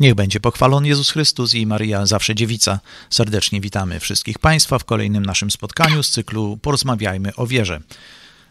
Niech będzie pochwalon Jezus Chrystus i Maria Zawsze Dziewica. Serdecznie witamy wszystkich Państwa w kolejnym naszym spotkaniu z cyklu Porozmawiajmy o wierze.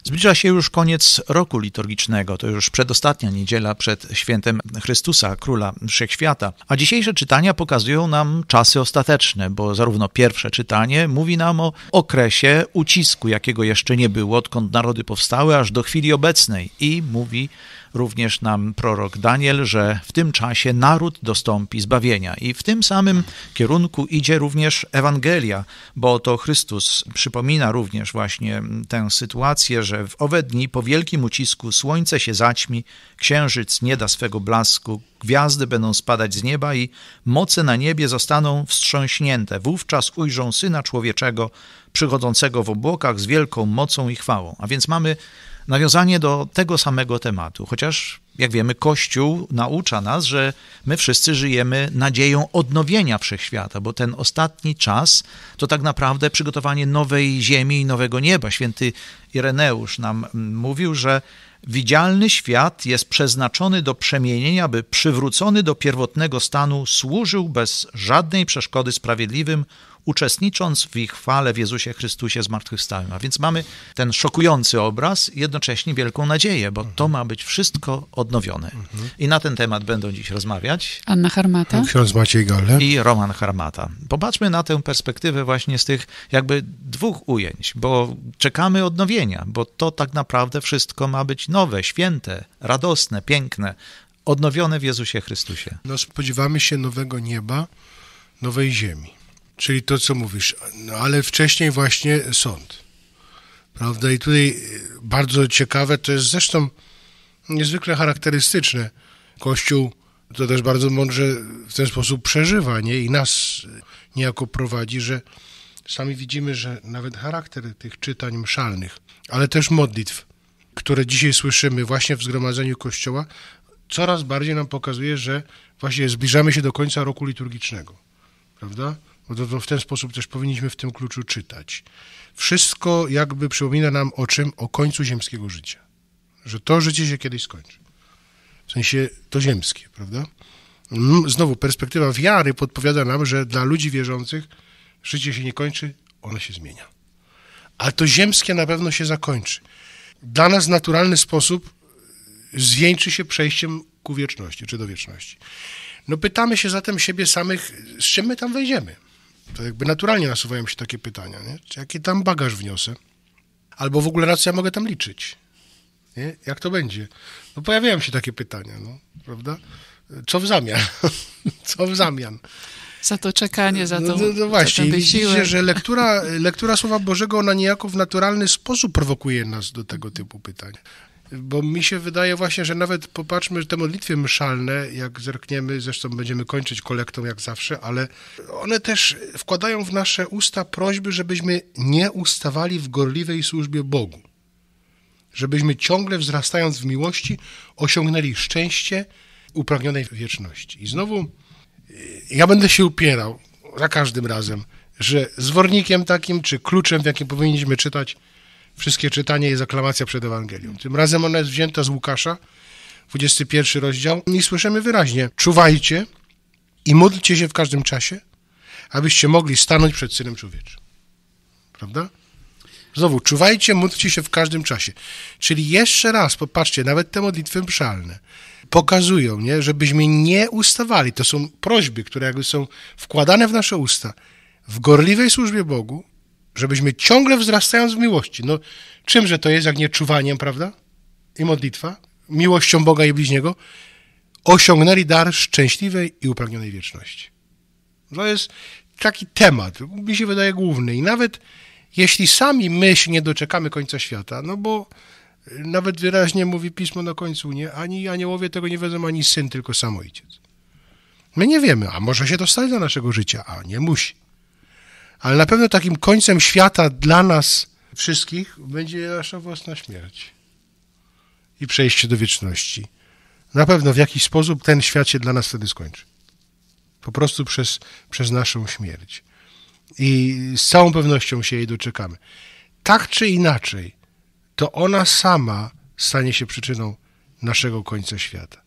Zbliża się już koniec roku liturgicznego, to już przedostatnia niedziela przed świętem Chrystusa, króla wszechświata. A dzisiejsze czytania pokazują nam czasy ostateczne, bo zarówno pierwsze czytanie mówi nam o okresie ucisku, jakiego jeszcze nie było, odkąd narody powstały, aż do chwili obecnej. I mówi również nam prorok Daniel, że w tym czasie naród dostąpi zbawienia. I w tym samym kierunku idzie również Ewangelia, bo to Chrystus przypomina również właśnie tę sytuację, że w owe dni po wielkim ucisku słońce się zaćmi, księżyc nie da swego blasku, gwiazdy będą spadać z nieba i moce na niebie zostaną wstrząśnięte. Wówczas ujrzą Syna Człowieczego przychodzącego w obłokach z wielką mocą i chwałą. A więc mamy nawiązanie do tego samego tematu, chociaż jak wiemy, Kościół naucza nas, że my wszyscy żyjemy nadzieją odnowienia wszechświata, bo ten ostatni czas to tak naprawdę przygotowanie nowej ziemi i nowego nieba. Święty Ireneusz nam mówił, że widzialny świat jest przeznaczony do przemienienia, by przywrócony do pierwotnego stanu służył bez żadnej przeszkody sprawiedliwym, uczestnicząc w ich chwale w Jezusie Chrystusie zmartwychwstałym. A więc mamy ten szokujący obraz, jednocześnie wielką nadzieję, bo to ma być wszystko odnowione. Mhm. I na ten temat będą dziś rozmawiać Anna Harmata ksiądz Maciej Galle i Roman Harmata. Popatrzmy na tę perspektywę właśnie z tych jakby dwóch ujęć, bo czekamy odnowienia, bo to tak naprawdę wszystko ma być nowe, święte, radosne, piękne, odnowione w Jezusie Chrystusie. No spodziewamy się nowego nieba, nowej ziemi. Czyli to, co mówisz, no, ale wcześniej właśnie sąd. Prawda? I tutaj e, bardzo ciekawe, to jest zresztą niezwykle charakterystyczne. Kościół to też bardzo mądrze w ten sposób przeżywa, nie? I nas niejako prowadzi, że sami widzimy, że nawet charakter tych czytań mszalnych, ale też modlitw, które dzisiaj słyszymy właśnie w zgromadzeniu Kościoła, coraz bardziej nam pokazuje, że właśnie zbliżamy się do końca roku liturgicznego, prawda? bo to, to w ten sposób też powinniśmy w tym kluczu czytać. Wszystko jakby przypomina nam o czym? O końcu ziemskiego życia. Że to życie się kiedyś skończy. W sensie to ziemskie, prawda? Mm, znowu perspektywa wiary podpowiada nam, że dla ludzi wierzących życie się nie kończy, ono się zmienia. Ale to ziemskie na pewno się zakończy. Dla nas w naturalny sposób zwieńczy się przejściem ku wieczności, czy do wieczności. No pytamy się zatem siebie samych, z czym my tam wejdziemy to jakby naturalnie nasuwają się takie pytania, nie? Czy jaki tam bagaż wniosę? Albo w ogóle na co ja mogę tam liczyć? Nie? Jak to będzie? No pojawiają się takie pytania, no, prawda? Co w zamian? co w zamian? Za to czekanie, za to. No, no, no, no właśnie, za widzicie, że lektura, lektura Słowa Bożego, ona niejako w naturalny sposób prowokuje nas do tego typu pytań. Bo mi się wydaje właśnie, że nawet popatrzmy, że te modlitwy mszalne, jak zerkniemy, zresztą będziemy kończyć kolektą jak zawsze, ale one też wkładają w nasze usta prośby, żebyśmy nie ustawali w gorliwej służbie Bogu. Żebyśmy ciągle wzrastając w miłości osiągnęli szczęście upragnionej wieczności. I znowu ja będę się upierał za każdym razem, że zwornikiem takim, czy kluczem, w jakim powinniśmy czytać, Wszystkie czytanie jest aklamacja przed Ewangelią. Tym razem ona jest wzięta z Łukasza, 21 rozdział, i słyszymy wyraźnie: Czuwajcie i módlcie się w każdym czasie, abyście mogli stanąć przed Synem Człowieczym. Prawda? Znowu, czuwajcie, módlcie się w każdym czasie. Czyli jeszcze raz, popatrzcie, nawet te modlitwy mszalne pokazują, nie, żebyśmy nie ustawali. To są prośby, które jakby są wkładane w nasze usta. W gorliwej służbie Bogu żebyśmy ciągle wzrastając w miłości. No, czymże to jest, jak nie czuwaniem, prawda? I modlitwa, miłością Boga i bliźniego, osiągnęli dar szczęśliwej i upragnionej wieczności. To jest taki temat, mi się wydaje główny. I nawet jeśli sami my się nie doczekamy końca świata, no bo y, nawet wyraźnie mówi pismo na końcu, nie? Ani aniołowie tego nie wiedzą, ani syn, tylko sam ojciec. My nie wiemy, a może się to stać dla naszego życia, a nie musi ale na pewno takim końcem świata dla nas wszystkich będzie nasza własna śmierć i przejście do wieczności. Na pewno w jakiś sposób ten świat się dla nas wtedy skończy. Po prostu przez, przez naszą śmierć. I z całą pewnością się jej doczekamy. Tak czy inaczej, to ona sama stanie się przyczyną naszego końca świata.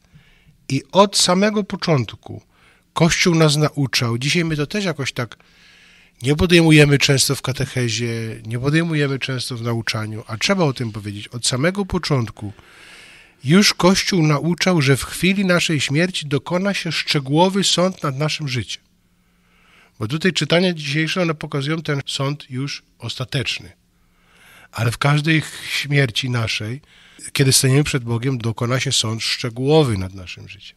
I od samego początku Kościół nas nauczał, dzisiaj my to też jakoś tak nie podejmujemy często w katechezie, nie podejmujemy często w nauczaniu, a trzeba o tym powiedzieć od samego początku. Już Kościół nauczał, że w chwili naszej śmierci dokona się szczegółowy sąd nad naszym życiem. Bo tutaj czytania dzisiejsze one pokazują ten sąd już ostateczny. Ale w każdej śmierci naszej, kiedy staniemy przed Bogiem, dokona się sąd szczegółowy nad naszym życiem.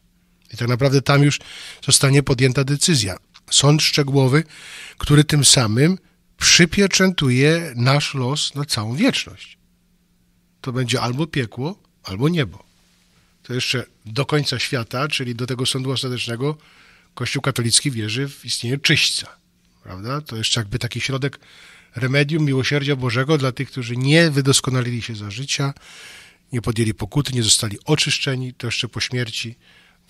I tak naprawdę tam już zostanie podjęta decyzja sąd szczegółowy, który tym samym przypieczętuje nasz los na całą wieczność. To będzie albo piekło, albo niebo. To jeszcze do końca świata, czyli do tego sądu ostatecznego, Kościół katolicki wierzy w istnienie czyśćca. Prawda? To jeszcze jakby taki środek remedium miłosierdzia Bożego dla tych, którzy nie wydoskonalili się za życia, nie podjęli pokuty, nie zostali oczyszczeni, to jeszcze po śmierci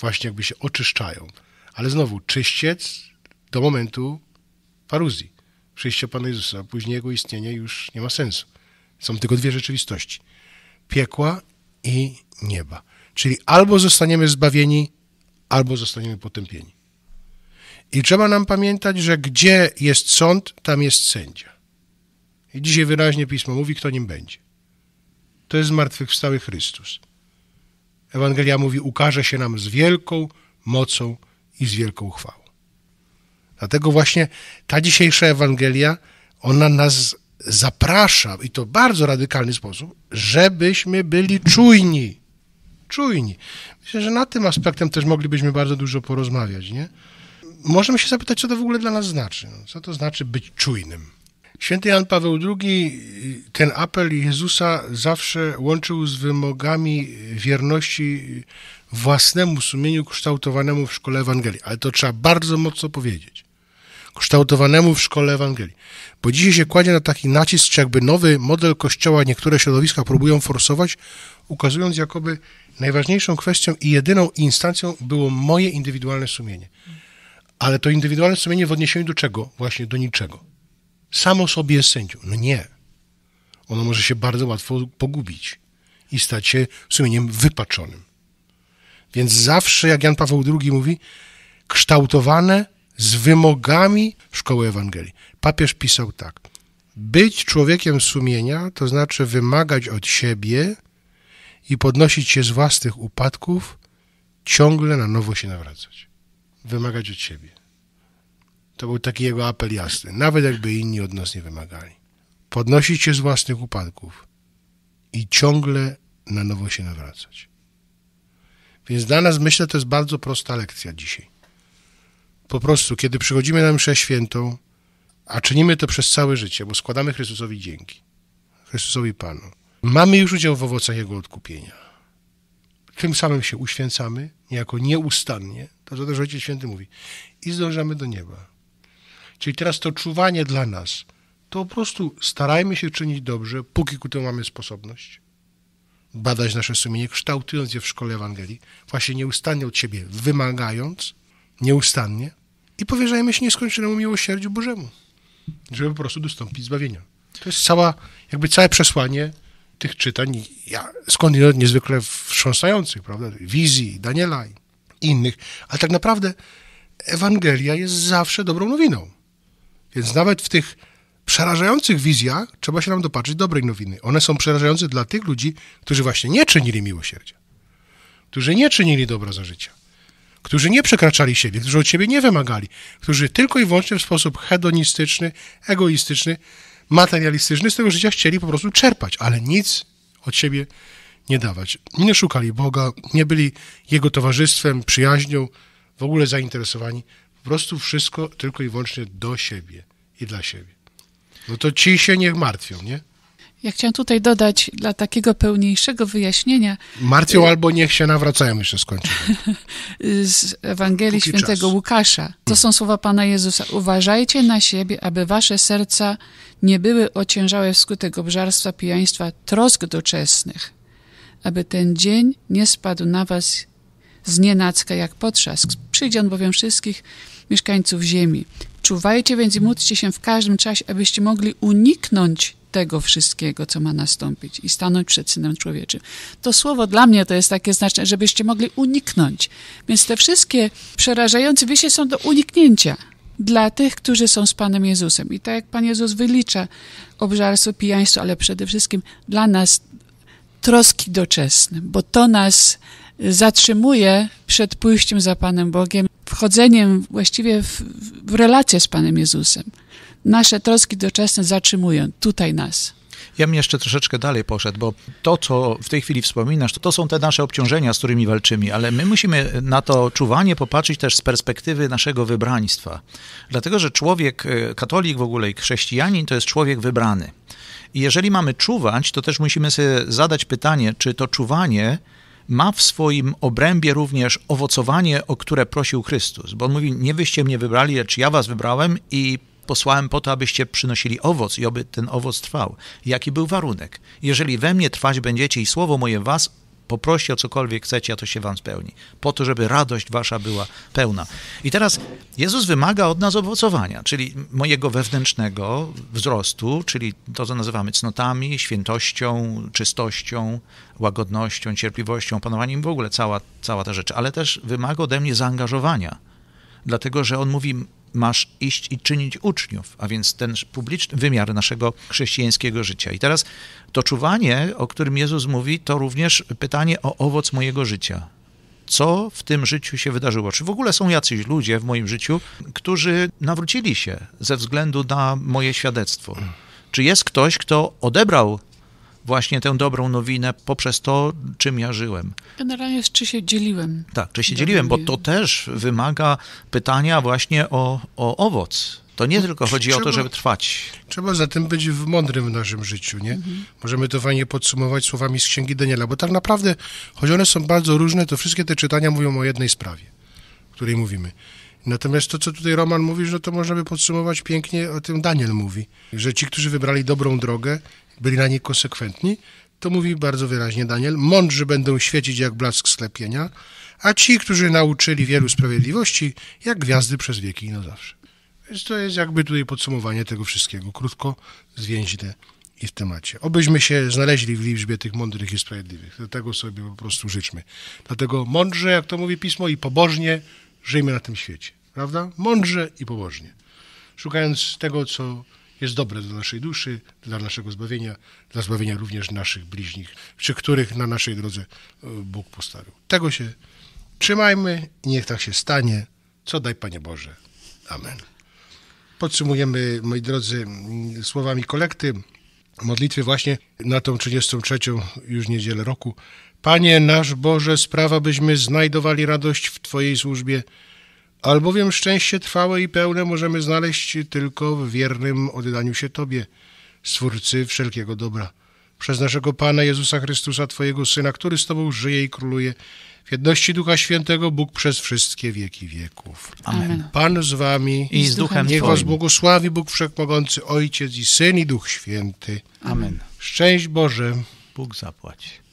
właśnie jakby się oczyszczają. Ale znowu, czyściec do momentu paruzji, przyjścia Pana Jezusa, a później Jego istnienie już nie ma sensu. Są tylko dwie rzeczywistości. Piekła i nieba. Czyli albo zostaniemy zbawieni, albo zostaniemy potępieni. I trzeba nam pamiętać, że gdzie jest sąd, tam jest sędzia. I dzisiaj wyraźnie Pismo mówi, kto nim będzie. To jest zmartwychwstały Chrystus. Ewangelia mówi, ukaże się nam z wielką mocą i z wielką chwałą. Dlatego właśnie ta dzisiejsza Ewangelia, ona nas zaprasza i to w bardzo radykalny sposób, żebyśmy byli czujni. Czujni. Myślę, że nad tym aspektem też moglibyśmy bardzo dużo porozmawiać, nie? Możemy się zapytać, co to w ogóle dla nas znaczy. No, co to znaczy być czujnym? Święty Jan Paweł II ten apel Jezusa zawsze łączył z wymogami wierności własnemu sumieniu kształtowanemu w szkole Ewangelii. Ale to trzeba bardzo mocno powiedzieć kształtowanemu w szkole Ewangelii. Bo dzisiaj się kładzie na taki nacisk, czy jakby nowy model kościoła niektóre środowiska próbują forsować, ukazując jakoby najważniejszą kwestią i jedyną instancją było moje indywidualne sumienie. Ale to indywidualne sumienie w odniesieniu do czego? Właśnie do niczego. Samo sobie jest sędzią. No nie. Ono może się bardzo łatwo pogubić i stać się sumieniem wypaczonym. Więc zawsze, jak Jan Paweł II mówi, kształtowane z wymogami szkoły Ewangelii. Papież pisał tak: Być człowiekiem sumienia to znaczy wymagać od siebie i podnosić się z własnych upadków, ciągle na nowo się nawracać. Wymagać od siebie. To był taki jego apel jasny, nawet jakby inni od nas nie wymagali. Podnosić się z własnych upadków i ciągle na nowo się nawracać. Więc dla nas, myślę, to jest bardzo prosta lekcja dzisiaj. Po prostu, kiedy przychodzimy na mszę świętą, a czynimy to przez całe życie, bo składamy Chrystusowi dzięki, Chrystusowi Panu, mamy już udział w owocach Jego odkupienia. Tym samym się uświęcamy, niejako nieustannie, to co też Ojciec Święty mówi, i zdążamy do nieba. Czyli teraz to czuwanie dla nas, to po prostu starajmy się czynić dobrze, póki ku temu mamy sposobność. Badać nasze sumienie, kształtując je w szkole Ewangelii, właśnie nieustannie od siebie wymagając, nieustannie i powierzajmy się nieskończonemu miłosierdziu Bożemu, żeby po prostu dostąpić zbawienia. To jest cała, jakby całe przesłanie tych czytań, ja, skądinąd niezwykle wstrząsających, prawda? Wizji, Daniela i innych, ale tak naprawdę Ewangelia jest zawsze dobrą nowiną. Więc nawet w tych przerażających wizjach trzeba się nam dopatrzyć dobrej nowiny. One są przerażające dla tych ludzi, którzy właśnie nie czynili miłosierdzia, którzy nie czynili dobra za życia którzy nie przekraczali siebie, którzy od siebie nie wymagali, którzy tylko i wyłącznie w sposób hedonistyczny, egoistyczny, materialistyczny z tego życia chcieli po prostu czerpać, ale nic od siebie nie dawać. Nie szukali Boga, nie byli Jego towarzystwem, przyjaźnią, w ogóle zainteresowani. Po prostu wszystko tylko i wyłącznie do siebie i dla siebie. No to ci się niech martwią, nie? Ja chciałam tutaj dodać dla takiego pełniejszego wyjaśnienia. Martwią y albo niech się nawracają, jeszcze skończymy. Z Ewangelii Póki Świętego czas. Łukasza. To hmm. są słowa Pana Jezusa. Uważajcie na siebie, aby wasze serca nie były ociężałe wskutek obżarstwa, pijaństwa, trosk doczesnych. Aby ten dzień nie spadł na was z nienacka jak potrzask. Przyjdzie on bowiem wszystkich mieszkańców ziemi. Czuwajcie więc i módlcie się w każdym czasie, abyście mogli uniknąć tego wszystkiego, co ma nastąpić i stanąć przed Synem Człowieczym. To słowo dla mnie to jest takie znaczne, żebyście mogli uniknąć. Więc te wszystkie przerażające wieści są do uniknięcia dla tych, którzy są z Panem Jezusem. I tak jak Pan Jezus wylicza obżarstwo, pijaństwo, ale przede wszystkim dla nas troski doczesne, bo to nas zatrzymuje przed pójściem za Panem Bogiem, wchodzeniem właściwie w, w relację z Panem Jezusem nasze troski doczesne zatrzymują tutaj nas. Ja bym jeszcze troszeczkę dalej poszedł, bo to, co w tej chwili wspominasz, to, to są te nasze obciążenia, z którymi walczymy, ale my musimy na to czuwanie popatrzeć też z perspektywy naszego wybraństwa. Dlatego, że człowiek, e, katolik w ogóle i chrześcijanin, to jest człowiek wybrany. I jeżeli mamy czuwać, to też musimy sobie zadać pytanie, czy to czuwanie ma w swoim obrębie również owocowanie, o które prosił Chrystus, bo on mówi, nie wyście mnie wybrali, lecz ja was wybrałem i posłałem po to, abyście przynosili owoc i aby ten owoc trwał. Jaki był warunek? Jeżeli we mnie trwać będziecie i słowo moje was poproście o cokolwiek chcecie, a to się wam spełni. Po to, żeby radość wasza była pełna. I teraz Jezus wymaga od nas owocowania, czyli mojego wewnętrznego wzrostu, czyli to, co nazywamy cnotami, świętością, czystością, łagodnością, cierpliwością, panowaniem w ogóle cała, cała ta rzecz, ale też wymaga ode mnie zaangażowania. Dlatego, że on mówi, masz iść i czynić uczniów, a więc ten publiczny wymiar naszego chrześcijańskiego życia. I teraz to czuwanie, o którym Jezus mówi, to również pytanie o owoc mojego życia. Co w tym życiu się wydarzyło? Czy w ogóle są jacyś ludzie w moim życiu, którzy nawrócili się ze względu na moje świadectwo? Czy jest ktoś, kto odebrał właśnie tę dobrą nowinę poprzez to, czym ja żyłem. Generalnie czy się dzieliłem. Tak, czy się tak dzieliłem, bo to też wymaga pytania właśnie o, o owoc. To nie no, tylko chodzi trzeba, o to, żeby trwać. Trzeba zatem być w mądrym w naszym życiu, nie? Mhm. Możemy to fajnie podsumować słowami z Księgi Daniela, bo tak naprawdę, choć one są bardzo różne, to wszystkie te czytania mówią o jednej sprawie, o której mówimy. Natomiast to, co tutaj Roman mówi, że no to można by podsumować pięknie, o tym Daniel mówi, że ci, którzy wybrali dobrą drogę, byli na niej konsekwentni, to mówi bardzo wyraźnie Daniel, mądrzy będą świecić jak blask sklepienia, a ci, którzy nauczyli wielu sprawiedliwości, jak gwiazdy przez wieki i na zawsze. Więc to jest jakby tutaj podsumowanie tego wszystkiego, krótko, zwięźle i w temacie. Obyśmy się znaleźli w liczbie tych mądrych i sprawiedliwych. tego sobie po prostu życzmy. Dlatego mądrze, jak to mówi Pismo, i pobożnie żyjmy na tym świecie. Prawda? Mądrze i pobożnie. Szukając tego, co jest dobre dla naszej duszy, dla naszego zbawienia, dla zbawienia również naszych bliźnich, czy których na naszej drodze e, Bóg postawił. Tego się trzymajmy i niech tak się stanie. Co daj, Panie Boże. Amen. Podsumujemy, moi drodzy, mm, słowami kolekty modlitwy właśnie na tą 33. już niedzielę roku. Panie nasz Boże, sprawa byśmy znajdowali radość w Twojej służbie, albowiem szczęście trwałe i pełne możemy znaleźć tylko w wiernym oddaniu się Tobie, Stwórcy wszelkiego dobra. Przez naszego Pana Jezusa Chrystusa, Twojego Syna, który z Tobą żyje i króluje, w jedności Ducha Świętego, Bóg przez wszystkie wieki wieków. Amen. Pan z Wami i z Duchem Niech Was błogosławi Bóg Wszechmogący, Ojciec i Syn i Duch Święty. Amen. Szczęść Boże. Bóg zapłaci.